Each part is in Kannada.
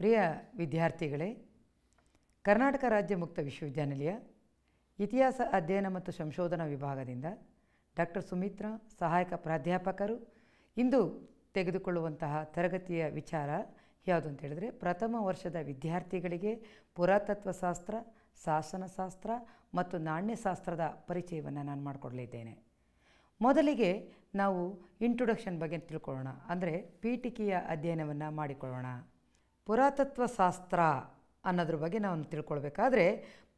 ಪ್ರಿಯ ವಿದ್ಯಾರ್ಥಿಗಳೇ ಕರ್ನಾಟಕ ರಾಜ್ಯ ಮುಕ್ತ ವಿಶ್ವವಿದ್ಯಾನಿಲಯ ಇತಿಹಾಸ ಅಧ್ಯಯನ ಮತ್ತು ಸಂಶೋಧನಾ ವಿಭಾಗದಿಂದ ಡಾಕ್ಟರ್ ಸುಮಿತ್ರಾ ಸಹಾಯಕ ಪ್ರಾಧ್ಯಾಪಕರು ಇಂದು ತೆಗೆದುಕೊಳ್ಳುವಂತಹ ತರಗತಿಯ ವಿಚಾರ ಯಾವುದು ಅಂತ ಹೇಳಿದರೆ ಪ್ರಥಮ ವರ್ಷದ ವಿದ್ಯಾರ್ಥಿಗಳಿಗೆ ಪುರಾತತ್ವಶಾಸ್ತ್ರ ಶಾಸನಶಾಸ್ತ್ರ ಮತ್ತು ನಾಣ್ಯಶಾಸ್ತ್ರದ ಪರಿಚಯವನ್ನು ನಾನು ಮಾಡಿಕೊಡಲಿದ್ದೇನೆ ಮೊದಲಿಗೆ ನಾವು ಇಂಟ್ರೊಡಕ್ಷನ್ ಬಗ್ಗೆ ತಿಳ್ಕೊಳ್ಳೋಣ ಅಂದರೆ ಪೀಠಿಕೆಯ ಅಧ್ಯಯನವನ್ನು ಮಾಡಿಕೊಳ್ಳೋಣ ಪುರಾತತ್ವಶಾಸ್ತ್ರ ಅನ್ನೋದ್ರ ಬಗ್ಗೆ ನಾವು ತಿಳ್ಕೊಳ್ಬೇಕಾದ್ರೆ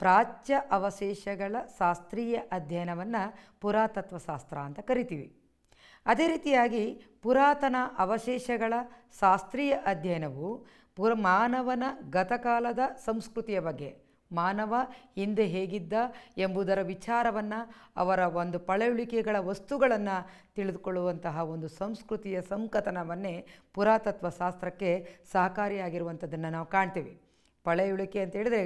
ಪ್ರಾಚ್ಯ ಅವಶೇಷಗಳ ಶಾಸ್ತ್ರೀಯ ಅಧ್ಯಯನವನ್ನು ಪುರಾತತ್ವಶಾಸ್ತ್ರ ಅಂತ ಕರಿತೀವಿ ಅದೇ ರೀತಿಯಾಗಿ ಪುರಾತನ ಅವಶೇಷಗಳ ಶಾಸ್ತ್ರೀಯ ಅಧ್ಯಯನವು ಪುರ ಮಾನವನ ಗತಕಾಲದ ಸಂಸ್ಕೃತಿಯ ಬಗ್ಗೆ ಮಾನವ ಹಿಂದೆ ಹೇಗಿದ್ದ ಎಂಬುದರ ವಿಚಾರವನ್ನು ಅವರ ಒಂದು ಪಳೆಯುಳಿಕೆಗಳ ವಸ್ತುಗಳನ್ನು ತಿಳಿದುಕೊಳ್ಳುವಂತಹ ಒಂದು ಸಂಸ್ಕೃತಿಯ ಸಂಕಥನವನ್ನೇ ಪುರಾತತ್ವ ಶಾಸ್ತ್ರಕ್ಕೆ ಸಹಕಾರಿಯಾಗಿರುವಂಥದ್ದನ್ನು ನಾವು ಕಾಣ್ತೀವಿ ಪಳೆಯುಳಿಕೆ ಅಂತ ಹೇಳಿದ್ರೆ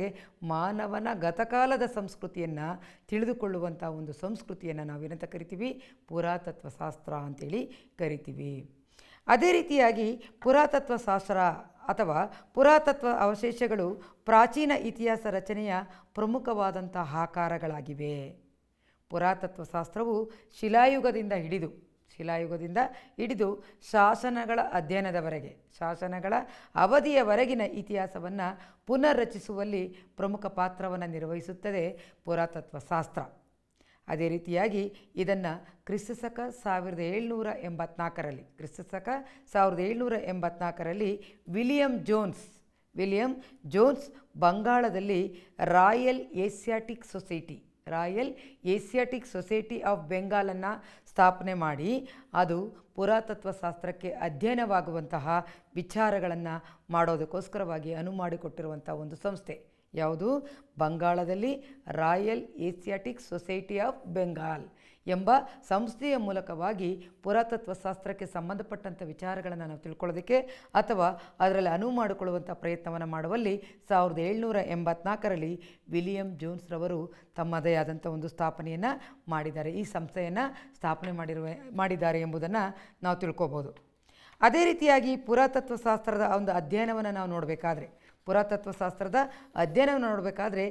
ಮಾನವನ ಗತಕಾಲದ ಸಂಸ್ಕೃತಿಯನ್ನು ತಿಳಿದುಕೊಳ್ಳುವಂಥ ಒಂದು ಸಂಸ್ಕೃತಿಯನ್ನು ಏನಂತ ಕರಿತೀವಿ ಪುರಾತತ್ವ ಶಾಸ್ತ್ರ ಅಂಥೇಳಿ ಕರಿತೀವಿ ಅದೇ ರೀತಿಯಾಗಿ ಪುರಾತತ್ವ ಶಾಸ್ತ್ರ ಅಥವಾ ಪುರಾತತ್ವ ಅವಶೇಷಗಳು ಪ್ರಾಚೀನ ಇತಿಹಾಸ ರಚನೆಯ ಪ್ರಮುಖವಾದಂಥ ಆಕಾರಗಳಾಗಿವೆ ಪುರಾತತ್ವಶಾಸ್ತ್ರವು ಶಿಲಾಯುಗದಿಂದ ಹಿಡಿದು ಶಿಲಾಯುಗದಿಂದ ಹಿಡಿದು ಶಾಸನಗಳ ಅಧ್ಯಯನದವರೆಗೆ ಶಾಸನಗಳ ಅವಧಿಯವರೆಗಿನ ಇತಿಹಾಸವನ್ನು ಪುನರ್ರಚಿಸುವಲ್ಲಿ ಪ್ರಮುಖ ಪಾತ್ರವನ್ನು ನಿರ್ವಹಿಸುತ್ತದೆ ಪುರಾತತ್ವಶಾಸ್ತ್ರ ಅದೇ ರೀತಿಯಾಗಿ ಇದನ್ನು ಕ್ರಿಸ್ತಸಕ ಸಾವಿರದ ಏಳ್ನೂರ ಎಂಬತ್ನಾಲ್ಕರಲ್ಲಿ ಕ್ರಿಸ್ತಸಕ ಸಾವಿರದ ಏಳ್ನೂರ ಎಂಬತ್ನಾಲ್ಕರಲ್ಲಿ ವಿಲಿಯಂ ಜೋನ್ಸ್ ವಿಲಿಯಂ ಜೋನ್ಸ್ ಬಂಗಾಳದಲ್ಲಿ Royal Asiatic Society Royal Asiatic Society of ಬೆಂಗಾಲನ್ನು ಸ್ಥಾಪನೆ ಮಾಡಿ ಅದು ಪುರಾತತ್ವಶಾಸ್ತ್ರಕ್ಕೆ ಅಧ್ಯಯನವಾಗುವಂತಹ ವಿಚಾರಗಳನ್ನು ಮಾಡೋದಕ್ಕೋಸ್ಕರವಾಗಿ ಅನುವು ಮಾಡಿಕೊಟ್ಟಿರುವಂಥ ಒಂದು ಸಂಸ್ಥೆ ಯಾವುದು ಬಂಗಾಳದಲ್ಲಿ Royal Asiatic Society of Bengal ಎಂಬ ಸಂಸ್ಥೆಯ ಮೂಲಕವಾಗಿ ಶಾಸ್ತ್ರಕ್ಕೆ ಸಂಬಂಧಪಟ್ಟಂಥ ವಿಚಾರಗಳನ್ನು ನಾವು ತಿಳ್ಕೊಳ್ಳೋದಕ್ಕೆ ಅಥವಾ ಅದರಲ್ಲಿ ಅನುವು ಮಾಡಿಕೊಳ್ಳುವಂಥ ಪ್ರಯತ್ನವನ್ನು ಮಾಡುವಲ್ಲಿ ಸಾವಿರದ ಏಳ್ನೂರ ಎಂಬತ್ನಾಲ್ಕರಲ್ಲಿ ವಿಲಿಯಂ ಜೋನ್ಸ್ರವರು ತಮ್ಮದೇ ಆದಂಥ ಒಂದು ಸ್ಥಾಪನೆಯನ್ನು ಮಾಡಿದ್ದಾರೆ ಈ ಸಂಸ್ಥೆಯನ್ನು ಸ್ಥಾಪನೆ ಮಾಡಿರುವ ಮಾಡಿದ್ದಾರೆ ಎಂಬುದನ್ನು ನಾವು ತಿಳ್ಕೊಬೋದು ಅದೇ ರೀತಿಯಾಗಿ ಪುರಾತತ್ವಶಾಸ್ತ್ರದ ಒಂದು ಅಧ್ಯಯನವನ್ನು ನಾವು ನೋಡಬೇಕಾದ್ರೆ ಪುರಾತತ್ವಶಾಸ್ತ್ರದ ಅಧ್ಯಯನವನ್ನು ನೋಡಬೇಕಾದ್ರೆ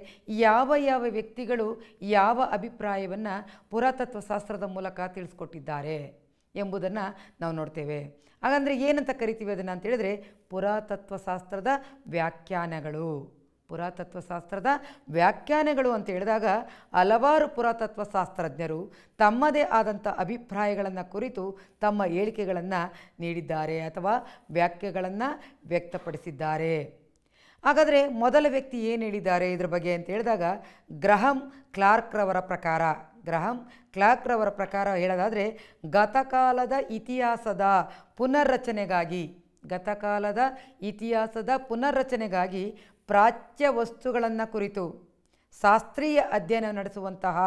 ಯಾವ ಯಾವ ವ್ಯಕ್ತಿಗಳು ಯಾವ ಅಭಿಪ್ರಾಯವನ್ನು ಪುರಾತತ್ವಶಾಸ್ತ್ರದ ಮೂಲಕ ತಿಳಿಸ್ಕೊಟ್ಟಿದ್ದಾರೆ ಎಂಬುದನ್ನು ನಾವು ನೋಡ್ತೇವೆ ಹಾಗಂದರೆ ಏನಂತ ಕರಿತೀವಿ ಅದನ್ನು ಅಂತೇಳಿದರೆ ಪುರಾತತ್ವಶಾಸ್ತ್ರದ ವ್ಯಾಖ್ಯಾನಗಳು ಪುರಾತತ್ವಶಾಸ್ತ್ರದ ವ್ಯಾಖ್ಯಾನಗಳು ಅಂತ ಹೇಳಿದಾಗ ಹಲವಾರು ಪುರಾತತ್ವಶಾಸ್ತ್ರಜ್ಞರು ತಮ್ಮದೇ ಆದಂಥ ಅಭಿಪ್ರಾಯಗಳನ್ನು ಕುರಿತು ತಮ್ಮ ಹೇಳಿಕೆಗಳನ್ನು ನೀಡಿದ್ದಾರೆ ಅಥವಾ ವ್ಯಾಖ್ಯೆಗಳನ್ನು ವ್ಯಕ್ತಪಡಿಸಿದ್ದಾರೆ ಹಾಗಾದರೆ ಮೊದಲ ವ್ಯಕ್ತಿ ಏನು ಹೇಳಿದ್ದಾರೆ ಇದ್ರ ಬಗ್ಗೆ ಅಂತ ಹೇಳಿದಾಗ ಗ್ರಹಂ ಕ್ಲಾರ್ಕ್ರವರ ಪ್ರಕಾರ ಗ್ರಹಂ ಕ್ಲಾರ್ಕ್ರವರ ಪ್ರಕಾರ ಹೇಳೋದಾದರೆ ಗತಕಾಲದ ಇತಿಹಾಸದ ಪುನರ್ರಚನೆಗಾಗಿ ಗತಕಾಲದ ಇತಿಹಾಸದ ಪುನರ್ರಚನೆಗಾಗಿ ಪ್ರಾಚ್ಯ ವಸ್ತುಗಳನ್ನು ಕುರಿತು ಶಾಸ್ತ್ರೀಯ ಅಧ್ಯಯನ ನಡೆಸುವಂತಹ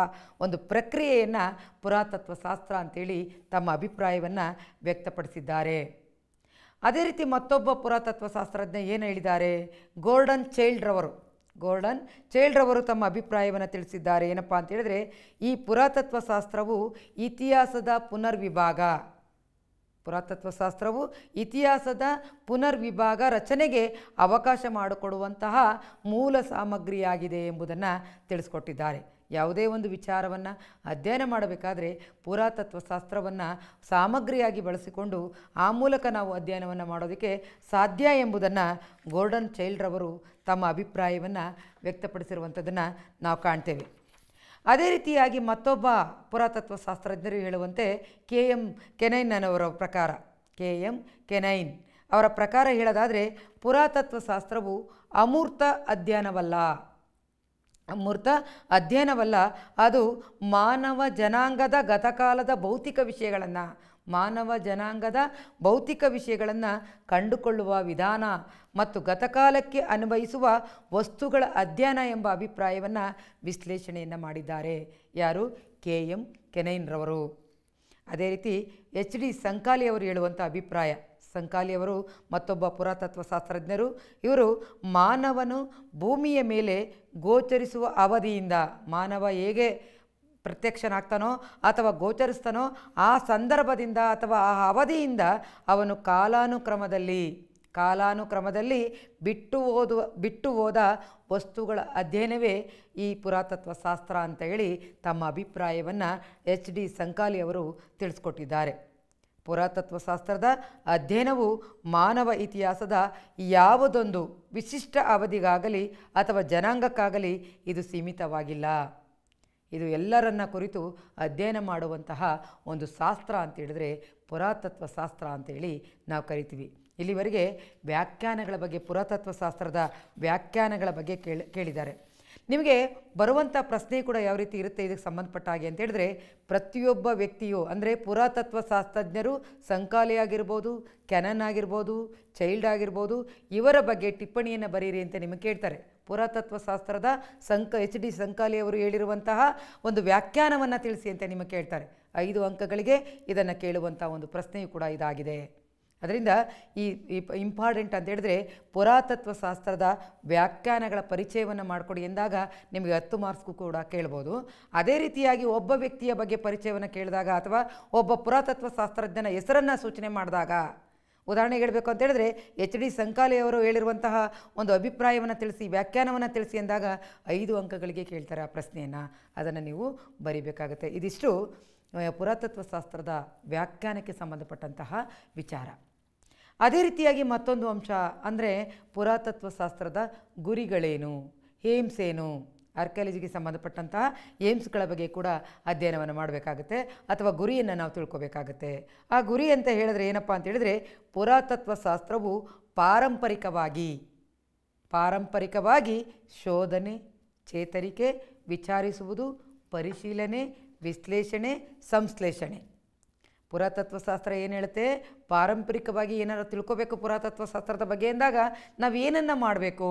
ಒಂದು ಪ್ರಕ್ರಿಯೆಯನ್ನು ಪುರಾತತ್ವ ಶಾಸ್ತ್ರ ಅಂತೇಳಿ ತಮ್ಮ ಅಭಿಪ್ರಾಯವನ್ನು ವ್ಯಕ್ತಪಡಿಸಿದ್ದಾರೆ ಅದೇ ರೀತಿ ಮತ್ತೊಬ್ಬ ಪುರಾತತ್ವಶಾಸ್ತ್ರಜ್ಞ ಏನು ಹೇಳಿದ್ದಾರೆ ಗೋರ್ಡನ್ ಚೈಲ್ಡ್ರವರು ಗೋರ್ಡನ್ ಚೈಲ್ಡ್ರವರು ತಮ್ಮ ಅಭಿಪ್ರಾಯವನ್ನು ತಿಳಿಸಿದ್ದಾರೆ ಏನಪ್ಪ ಅಂತ ಈ ಪುರಾತತ್ವಶಾಸ್ತ್ರವು ಇತಿಹಾಸದ ಪುನರ್ವಿಭಾಗ ಪುರಾತತ್ವಶಾಸ್ತ್ರವು ಇತಿಹಾಸದ ಪುನರ್ವಿಭಾಗ ರಚನೆಗೆ ಅವಕಾಶ ಮಾಡಿಕೊಡುವಂತಹ ಮೂಲ ಸಾಮಗ್ರಿಯಾಗಿದೆ ಎಂಬುದನ್ನು ತಿಳಿಸ್ಕೊಟ್ಟಿದ್ದಾರೆ ಯಾವುದೇ ಒಂದು ವಿಚಾರವನ್ನು ಅಧ್ಯಯನ ಮಾಡಬೇಕಾದ್ರೆ ಪುರಾತತ್ವಶಾಸ್ತ್ರವನ್ನು ಸಾಮಗ್ರಿಯಾಗಿ ಬಳಸಿಕೊಂಡು ಆ ಮೂಲಕ ನಾವು ಅಧ್ಯಯನವನ್ನು ಮಾಡೋದಕ್ಕೆ ಸಾಧ್ಯ ಎಂಬುದನ್ನು ಗೋಲ್ಡನ್ ಚೈಲ್ಡ್ರವರು ತಮ್ಮ ಅಭಿಪ್ರಾಯವನ್ನು ವ್ಯಕ್ತಪಡಿಸಿರುವಂಥದ್ದನ್ನು ನಾವು ಕಾಣ್ತೇವೆ ಅದೇ ರೀತಿಯಾಗಿ ಮತ್ತೊಬ್ಬ ಪುರಾತತ್ವ ಶಾಸ್ತ್ರಜ್ಞರು ಹೇಳುವಂತೆ ಕೆ ಎಂ ಅನ್ನೋರ ಪ್ರಕಾರ ಕೆ ಎಂ ಕೆನೈನ್ ಅವರ ಪ್ರಕಾರ ಹೇಳೋದಾದರೆ ಶಾಸ್ತ್ರವು ಅಮೂರ್ತ ಅಧ್ಯಯನವಲ್ಲ ಅಮೂರ್ತ ಅಧ್ಯಯನವಲ್ಲ ಅದು ಮಾನವ ಜನಾಂಗದ ಗತಕಾಲದ ಭೌತಿಕ ವಿಷಯಗಳನ್ನು ಮಾನವ ಜನಾಂಗದ ಭೌತಿಕ ವಿಷಯಗಳನ್ನು ಕಂಡುಕೊಳ್ಳುವ ವಿಧಾನ ಮತ್ತು ಗತಕಾಲಕ್ಕೆ ಅನ್ವಯಿಸುವ ವಸ್ತುಗಳ ಅಧ್ಯಯನ ಎಂಬ ಅಭಿಪ್ರಾಯವನ್ನು ವಿಶ್ಲೇಷಣೆಯನ್ನು ಮಾಡಿದ್ದಾರೆ ಯಾರು ಕೆ ಎಂ ಕೆನೈನ್ರವರು ಅದೇ ರೀತಿ ಎಚ್ ಡಿ ಸಂಕಾಲಿಯವರು ಹೇಳುವಂಥ ಅಭಿಪ್ರಾಯ ಸಂಕಾಲಿಯವರು ಮತ್ತೊಬ್ಬ ಪುರಾತತ್ವ ಶಾಸ್ತ್ರಜ್ಞರು ಇವರು ಮಾನವನು ಭೂಮಿಯ ಮೇಲೆ ಗೋಚರಿಸುವ ಅವಧಿಯಿಂದ ಮಾನವ ಹೇಗೆ ಪ್ರತ್ಯಕ್ಷನಾಗ್ತಾನೋ ಅಥವಾ ಗೋಚರಿಸ್ತಾನೋ ಆ ಸಂದರ್ಭದಿಂದ ಅಥವಾ ಆ ಅವಧಿಯಿಂದ ಅವನು ಕಾಲಾನುಕ್ರಮದಲ್ಲಿ ಕಾಲಾನುಕ್ರಮದಲ್ಲಿ ಬಿಟ್ಟು ಓದುವ ಬಿಟ್ಟು ಹೋದ ವಸ್ತುಗಳ ಅಧ್ಯಯನವೇ ಈ ಪುರಾತತ್ವ ಶಾಸ್ತ್ರ ಅಂತ ಹೇಳಿ ತಮ್ಮ ಅಭಿಪ್ರಾಯವನ್ನು ಎಚ್ ಡಿ ಸಂಕಾಲಿಯವರು ತಿಳಿಸ್ಕೊಟ್ಟಿದ್ದಾರೆ ಪುರಾತತ್ವಶಾಸ್ತ್ರದ ಅಧ್ಯಯನವು ಮಾನವ ಇತಿಹಾಸದ ಯಾವುದೊಂದು ವಿಶಿಷ್ಟ ಅವಧಿಗಾಗಲಿ ಅಥವಾ ಜನಾಂಗಕ್ಕಾಗಲಿ ಇದು ಸೀಮಿತವಾಗಿಲ್ಲ ಇದು ಎಲ್ಲರನ್ನ ಕುರಿತು ಅಧ್ಯಯನ ಮಾಡುವಂತಹ ಒಂದು ಶಾಸ್ತ್ರ ಹೇಳಿದ್ರೆ ಪುರಾತತ್ವ ಶಾಸ್ತ್ರ ಅಂತೇಳಿ ನಾವು ಕರಿತೀವಿ ಇಲ್ಲಿವರೆಗೆ ವ್ಯಾಖ್ಯಾನಗಳ ಬಗ್ಗೆ ಶಾಸ್ತ್ರದ ವ್ಯಾಖ್ಯಾನಗಳ ಬಗ್ಗೆ ಕೇಳಿ ಕೇಳಿದ್ದಾರೆ ನಿಮಗೆ ಬರುವಂಥ ಪ್ರಶ್ನೆ ಕೂಡ ಯಾವ ರೀತಿ ಇರುತ್ತೆ ಇದಕ್ಕೆ ಸಂಬಂಧಪಟ್ಟ ಹಾಗೆ ಅಂತ ಹೇಳಿದ್ರೆ ಪ್ರತಿಯೊಬ್ಬ ವ್ಯಕ್ತಿಯು ಅಂದರೆ ಪುರಾತತ್ವ ಶಾಸ್ತ್ರಜ್ಞರು ಸಂಕಾಲಿ ಆಗಿರ್ಬೋದು ಕ್ಯಾನನ್ ಆಗಿರ್ಬೋದು ಚೈಲ್ಡ್ ಆಗಿರ್ಬೋದು ಇವರ ಬಗ್ಗೆ ಟಿಪ್ಪಣಿಯನ್ನು ಬರೀರಿ ಅಂತ ನಿಮಗೆ ಕೇಳ್ತಾರೆ ಪುರಾತತ್ವ ಶಾಸ್ತ್ರದ ಸಂಕ ಎಚ್ ಡಿ ಸಂಕಾಲಿ ಅವರು ಹೇಳಿರುವಂತಹ ಒಂದು ವ್ಯಾಖ್ಯಾನವನ್ನು ತಿಳಿಸಿ ಅಂತ ನಿಮಗೆ ಕೇಳ್ತಾರೆ ಐದು ಅಂಕಗಳಿಗೆ ಇದನ್ನು ಕೇಳುವಂಥ ಒಂದು ಪ್ರಶ್ನೆಯು ಕೂಡ ಇದಾಗಿದೆ ಅದರಿಂದ ಈ ಇಂಪಾರ್ಟೆಂಟ್ ಅಂತ ಹೇಳಿದ್ರೆ ಪುರಾತತ್ವ ಶಾಸ್ತ್ರದ ವ್ಯಾಖ್ಯಾನಗಳ ಪರಿಚಯವನ್ನು ಮಾಡಿಕೊಡಿ ಎಂದಾಗ ನಿಮಗೆ ಹತ್ತು ಮಾರ್ಕ್ಸ್ಗೂ ಕೂಡ ಕೇಳ್ಬೋದು ಅದೇ ರೀತಿಯಾಗಿ ಒಬ್ಬ ವ್ಯಕ್ತಿಯ ಬಗ್ಗೆ ಪರಿಚಯವನ್ನು ಕೇಳಿದಾಗ ಅಥವಾ ಒಬ್ಬ ಪುರಾತತ್ವ ಶಾಸ್ತ್ರಜ್ಞನ ಹೆಸರನ್ನು ಸೂಚನೆ ಮಾಡಿದಾಗ ಉದಾಹರಣೆಗೆ ಹೇಳಬೇಕು ಅಂತ ಹೇಳಿದ್ರೆ ಎಚ್ ಡಿ ಸಂಕಾಲೆಯವರು ಹೇಳಿರುವಂತಹ ಒಂದು ಅಭಿಪ್ರಾಯವನ್ನು ತಿಳಿಸಿ ವ್ಯಾಖ್ಯಾನವನ್ನು ತಿಳಿಸಿ ಎಂದಾಗ ಐದು ಅಂಕಗಳಿಗೆ ಕೇಳ್ತಾರೆ ಆ ಪ್ರಶ್ನೆಯನ್ನು ಅದನ್ನು ನೀವು ಬರೀಬೇಕಾಗುತ್ತೆ ಇದಿಷ್ಟು ಪುರಾತತ್ವಶಾಸ್ತ್ರದ ವ್ಯಾಖ್ಯಾನಕ್ಕೆ ಸಂಬಂಧಪಟ್ಟಂತಹ ವಿಚಾರ ಅದೇ ರೀತಿಯಾಗಿ ಮತ್ತೊಂದು ಅಂಶ ಅಂದರೆ ಪುರಾತತ್ವಶಾಸ್ತ್ರದ ಗುರಿಗಳೇನು ಏಮ್ಸ್ ಏನು ಆರ್ಕಿಯಾಲಜಿಗೆ ಸಂಬಂಧಪಟ್ಟಂತಹ ಏಮ್ಸ್ಗಳ ಬಗ್ಗೆ ಕೂಡ ಅಧ್ಯಯನವನ್ನು ಮಾಡಬೇಕಾಗುತ್ತೆ ಅಥವಾ ಗುರಿಯನ್ನು ನಾವು ತಿಳ್ಕೊಬೇಕಾಗುತ್ತೆ ಆ ಗುರಿ ಅಂತ ಹೇಳಿದ್ರೆ ಏನಪ್ಪ ಅಂತೇಳಿದರೆ ಪುರಾತತ್ವಶಾಸ್ತ್ರವು ಪಾರಂಪರಿಕವಾಗಿ ಪಾರಂಪರಿಕವಾಗಿ ಶೋಧನೆ ಚೇತರಿಕೆ ವಿಚಾರಿಸುವುದು ಪರಿಶೀಲನೆ ವಿಶ್ಲೇಷಣೆ ಸಂಶ್ಲೇಷಣೆ ಪುರಾತತ್ವಶಾಸ್ತ್ರ ಏನು ಹೇಳುತ್ತೆ ಪಾರಂಪರಿಕವಾಗಿ ಏನಾದ್ರು ತಿಳ್ಕೋಬೇಕು ಪುರಾತತ್ವಶಾಸ್ತ್ರದ ಬಗ್ಗೆ ಅಂದಾಗ ನಾವು ಏನನ್ನು ಮಾಡಬೇಕು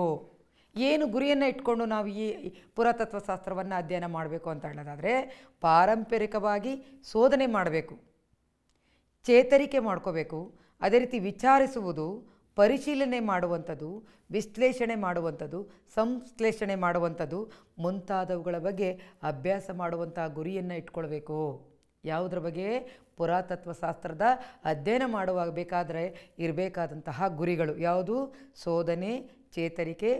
ಏನು ಗುರಿಯನ್ನು ಇಟ್ಕೊಂಡು ನಾವು ಈ ಪುರಾತತ್ವಶಾಸ್ತ್ರವನ್ನು ಅಧ್ಯಯನ ಮಾಡಬೇಕು ಅಂತ ಹೇಳೋದಾದರೆ ಪಾರಂಪರಿಕವಾಗಿ ಶೋಧನೆ ಮಾಡಬೇಕು ಚೇತರಿಕೆ ಮಾಡ್ಕೋಬೇಕು ಅದೇ ರೀತಿ ವಿಚಾರಿಸುವುದು ಪರಿಶೀಲನೆ ಮಾಡುವಂಥದ್ದು ವಿಶ್ಲೇಷಣೆ ಮಾಡುವಂಥದ್ದು ಸಂಶ್ಲೇಷಣೆ ಮಾಡುವಂಥದ್ದು ಮುಂತಾದವುಗಳ ಬಗ್ಗೆ ಅಭ್ಯಾಸ ಮಾಡುವಂಥ ಗುರಿಯನ್ನು ಇಟ್ಕೊಳ್ಬೇಕು ಯಾವುದ್ರ ಬಗ್ಗೆ ಪುರಾತತ್ವಶಾಸ್ತ್ರದ ಅಧ್ಯಯನ ಮಾಡುವಾಗ ಬೇಕಾದರೆ ಇರಬೇಕಾದಂತಹ ಗುರಿಗಳು ಯಾವುದು ಶೋಧನೆ ಚೇತರಿಕೆ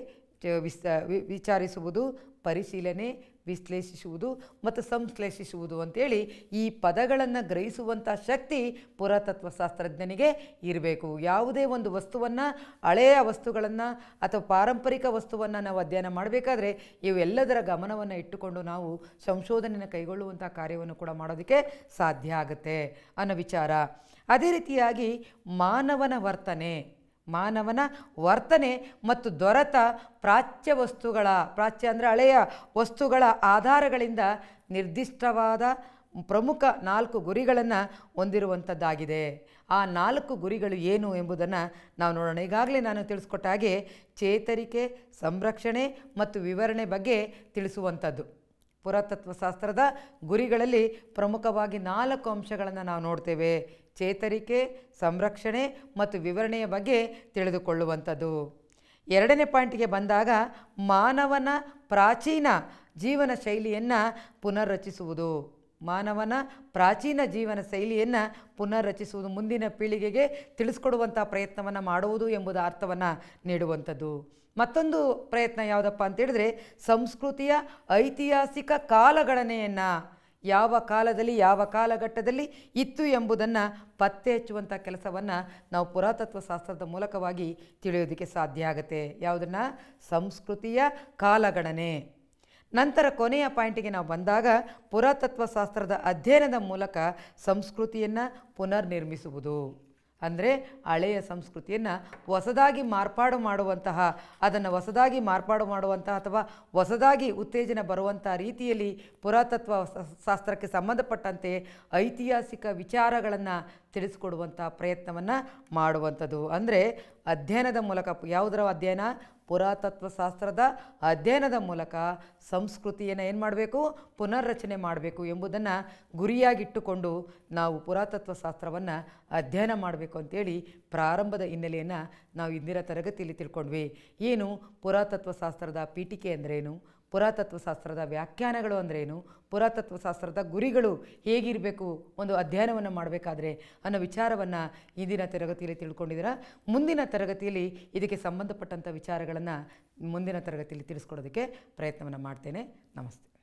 ವಿಸ್ತ ವಿಚಾರಿಸುವುದು ಪರಿಶೀಲನೆ ವಿಶ್ಲೇಷಿಸುವುದು ಮತ್ತು ಸಂಶ್ಲೇಷಿಸುವುದು ಅಂತೇಳಿ ಈ ಪದಗಳನ್ನು ಗ್ರಹಿಸುವಂಥ ಶಕ್ತಿ ಪುರಾತತ್ವಶಾಸ್ತ್ರಜ್ಞನಿಗೆ ಇರಬೇಕು ಯಾವುದೇ ಒಂದು ವಸ್ತುವನ್ನು ಹಳೆಯ ವಸ್ತುಗಳನ್ನು ಅಥವಾ ಪಾರಂಪರಿಕ ವಸ್ತುವನ್ನು ನಾವು ಅಧ್ಯಯನ ಮಾಡಬೇಕಾದ್ರೆ ಇವೆಲ್ಲದರ ಗಮನವನ್ನು ಇಟ್ಟುಕೊಂಡು ನಾವು ಸಂಶೋಧನೆಯನ್ನು ಕೈಗೊಳ್ಳುವಂಥ ಕಾರ್ಯವನ್ನು ಕೂಡ ಮಾಡೋದಕ್ಕೆ ಸಾಧ್ಯ ಆಗುತ್ತೆ ಅನ್ನೋ ವಿಚಾರ ಅದೇ ರೀತಿಯಾಗಿ ಮಾನವನ ವರ್ತನೆ ಮಾನವನ ವರ್ತನೆ ಮತ್ತು ದೊರೆತ ಪ್ರಾಚ್ಯ ವಸ್ತುಗಳ ಪ್ರಾಚ್ಯ ಅಂದರೆ ಹಳೆಯ ವಸ್ತುಗಳ ಆಧಾರಗಳಿಂದ ನಿರ್ದಿಷ್ಟವಾದ ಪ್ರಮುಖ ನಾಲ್ಕು ಗುರಿಗಳನ್ನು ಹೊಂದಿರುವಂಥದ್ದಾಗಿದೆ ಆ ನಾಲ್ಕು ಗುರಿಗಳು ಏನು ಎಂಬುದನ್ನು ನಾವು ನೋಡೋಣ ಈಗಾಗಲೇ ನಾನು ತಿಳಿಸ್ಕೊಟ್ಟ ಹಾಗೆ ಚೇತರಿಕೆ ಸಂರಕ್ಷಣೆ ಮತ್ತು ವಿವರಣೆ ಬಗ್ಗೆ ತಿಳಿಸುವಂಥದ್ದು ಪುರಾತತ್ವಶಾಸ್ತ್ರದ ಗುರಿಗಳಲ್ಲಿ ಪ್ರಮುಖವಾಗಿ ನಾಲ್ಕು ಅಂಶಗಳನ್ನು ನಾವು ನೋಡ್ತೇವೆ ಚೇತರಿಕೆ ಸಂರಕ್ಷಣೆ ಮತ್ತು ವಿವರಣೆಯ ಬಗ್ಗೆ ತಿಳಿದುಕೊಳ್ಳುವಂಥದ್ದು ಎರಡನೇ ಪಾಯಿಂಟ್ಗೆ ಬಂದಾಗ ಮಾನವನ ಪ್ರಾಚೀನ ಜೀವನ ಶೈಲಿಯನ್ನು ಪುನರ್ರಚಿಸುವುದು ಮಾನವನ ಪ್ರಾಚೀನ ಜೀವನ ಶೈಲಿಯನ್ನು ಪುನರ್ರಚಿಸುವುದು ಮುಂದಿನ ಪೀಳಿಗೆಗೆ ತಿಳಿಸ್ಕೊಡುವಂಥ ಪ್ರಯತ್ನವನ್ನು ಮಾಡುವುದು ಎಂಬುದು ಅರ್ಥವನ್ನು ನೀಡುವಂಥದ್ದು ಮತ್ತೊಂದು ಪ್ರಯತ್ನ ಯಾವುದಪ್ಪ ಅಂತೇಳಿದರೆ ಸಂಸ್ಕೃತಿಯ ಐತಿಹಾಸಿಕ ಕಾಲಗಣನೆಯನ್ನು ಯಾವ ಕಾಲದಲ್ಲಿ ಯಾವ ಕಾಲಘಟ್ಟದಲ್ಲಿ ಇತ್ತು ಎಂಬುದನ್ನು ಪತ್ತೆ ಹಚ್ಚುವಂಥ ಕೆಲಸವನ್ನು ನಾವು ಪುರಾತತ್ವ ಶಾಸ್ತ್ರದ ಮೂಲಕವಾಗಿ ತಿಳಿಯೋದಕ್ಕೆ ಸಾಧ್ಯ ಆಗುತ್ತೆ ಯಾವುದನ್ನು ಸಂಸ್ಕೃತಿಯ ಕಾಲಗಣನೆ ನಂತರ ಕೊನೆಯ ಪಾಯಿಂಟಿಗೆ ನಾವು ಬಂದಾಗ ಪುರಾತತ್ವ ಶಾಸ್ತ್ರದ ಅಧ್ಯಯನದ ಮೂಲಕ ಸಂಸ್ಕೃತಿಯನ್ನು ಪುನರ್ನಿರ್ಮಿಸುವುದು ಅಂದರೆ ಹಳೆಯ ಸಂಸ್ಕೃತಿಯನ್ನು ಹೊಸದಾಗಿ ಮಾರ್ಪಾಡು ಮಾಡುವಂತಹ ಅದನ್ನು ಹೊಸದಾಗಿ ಮಾರ್ಪಾಡು ಮಾಡುವಂತಹ ಅಥವಾ ಹೊಸದಾಗಿ ಉತ್ತೇಜನ ಬರುವಂಥ ರೀತಿಯಲ್ಲಿ ಪುರಾತತ್ವ ಶಾಸ್ತ್ರಕ್ಕೆ ಸಂಬಂಧಪಟ್ಟಂತೆ ಐತಿಹಾಸಿಕ ವಿಚಾರಗಳನ್ನು ತಿಳಿಸ್ಕೊಡುವಂಥ ಪ್ರಯತ್ನವನ್ನು ಮಾಡುವಂಥದ್ದು ಅಂದರೆ ಅಧ್ಯಯನದ ಮೂಲಕ ಯಾವುದರ ಅಧ್ಯಯನ ಪುರಾತತ್ವಶಾಸ್ತ್ರದ ಅಧ್ಯಯನದ ಮೂಲಕ ಸಂಸ್ಕೃತಿಯನ್ನು ಏನು ಮಾಡಬೇಕು ಪುನರ್ರಚನೆ ಮಾಡಬೇಕು ಎಂಬುದನ್ನು ಗುರಿಯಾಗಿಟ್ಟುಕೊಂಡು ನಾವು ಪುರಾತತ್ವಶಾಸ್ತ್ರವನ್ನು ಅಧ್ಯಯನ ಮಾಡಬೇಕು ಅಂತೇಳಿ ಪ್ರಾರಂಭದ ಹಿನ್ನೆಲೆಯನ್ನು ನಾವು ಇಂದಿನ ತರಗತಿಯಲ್ಲಿ ತಿಳ್ಕೊಂಡ್ವಿ ಏನು ಪುರಾತತ್ವಶಾಸ್ತ್ರದ ಪೀಠಿಕೆ ಅಂದರೇನು ಪುರಾತತ್ವಶಾಸ್ತ್ರದ ವ್ಯಾಖ್ಯಾನಗಳು ಏನು ಪುರಾತತ್ವಶಾಸ್ತ್ರದ ಗುರಿಗಳು ಹೇಗಿರಬೇಕು ಒಂದು ಅಧ್ಯಯನವನ್ನು ಮಾಡಬೇಕಾದ್ರೆ ಅನ್ನೋ ವಿಚಾರವನ್ನು ಇಂದಿನ ತರಗತಿಯಲ್ಲಿ ತಿಳ್ಕೊಂಡಿದ್ದೀರಾ ಮುಂದಿನ ತರಗತಿಯಲ್ಲಿ ಇದಕ್ಕೆ ಸಂಬಂಧಪಟ್ಟಂಥ ವಿಚಾರಗಳನ್ನು ಮುಂದಿನ ತರಗತಿಯಲ್ಲಿ ತಿಳಿಸ್ಕೊಡೋದಕ್ಕೆ ಪ್ರಯತ್ನವನ್ನು ಮಾಡ್ತೇನೆ ನಮಸ್ತೆ